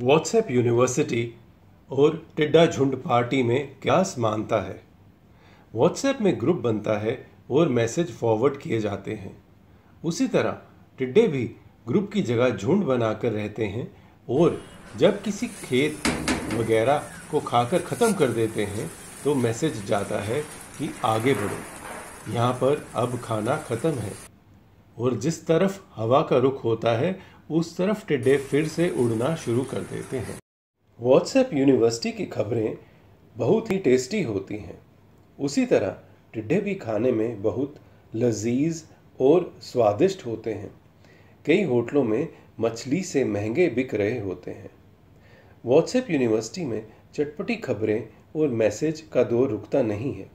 WhatsApp university और टिड्डा झुंड पार्टी में क्या मानता है व्हाट्सएप में ग्रुप बनता है और मैसेज फॉरवर्ड किए जाते हैं उसी तरह टिड्डे भी ग्रुप की जगह झुंड बनाकर रहते हैं और जब किसी खेत वगैरह को खाकर ख़त्म कर देते हैं तो मैसेज जाता है कि आगे बढ़ो यहाँ पर अब खाना ख़त्म है और जिस तरफ हवा का रुख होता है उस तरफ टिड्डे फिर से उड़ना शुरू कर देते हैं व्हाट्सएप यूनिवर्सिटी की खबरें बहुत ही टेस्टी होती हैं उसी तरह टिड्डे भी खाने में बहुत लजीज और स्वादिष्ट होते हैं कई होटलों में मछली से महंगे बिक रहे होते हैं व्हाट्सएप यूनिवर्सिटी में चटपटी खबरें और मैसेज का दौर रुकता नहीं है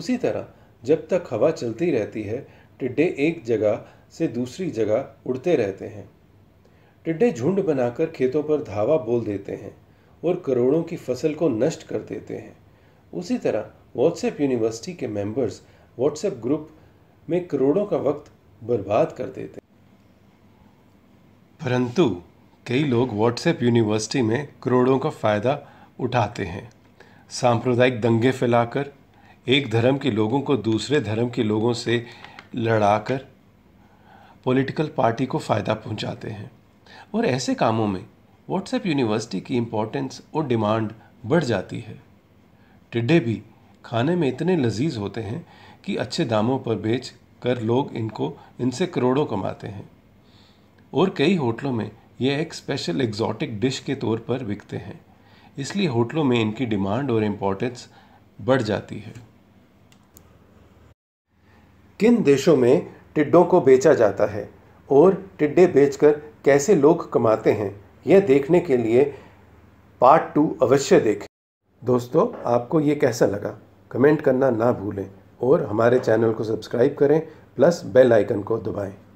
उसी तरह जब तक हवा चलती रहती है टिड्डे एक जगह से दूसरी जगह उड़ते रहते हैं टिड्डे झुंड बनाकर खेतों पर धावा बोल देते हैं और करोड़ों की फसल को नष्ट कर देते हैं उसी तरह व्हाट्सएप यूनिवर्सिटी के मेंबर्स व्हाट्सएप ग्रुप में करोड़ों का वक्त बर्बाद कर देते परंतु कई लोग व्हाट्सएप यूनिवर्सिटी में करोड़ों का फ़ायदा उठाते हैं सांप्रदायिक दंगे फैलाकर एक धर्म के लोगों को दूसरे धर्म के लोगों से लड़ाकर पॉलिटिकल पार्टी को फ़ायदा पहुंचाते हैं और ऐसे कामों में व्हाट्सएप यूनिवर्सिटी की इम्पोर्टेंस और डिमांड बढ़ जाती है टिड्डे भी खाने में इतने लजीज होते हैं कि अच्छे दामों पर बेच कर लोग इनको इनसे करोड़ों कमाते हैं और कई होटलों में यह एक स्पेशल एग्जॉटिक डिश के तौर पर बिकते हैं इसलिए होटलों में इनकी डिमांड और इम्पोर्टेंस बढ़ जाती है किन देशों में टिड्डों को बेचा जाता है और टिड्डे बेचकर कैसे लोग कमाते हैं यह देखने के लिए पार्ट टू अवश्य देखें दोस्तों आपको ये कैसा लगा कमेंट करना ना भूलें और हमारे चैनल को सब्सक्राइब करें प्लस बेल आइकन को दबाएं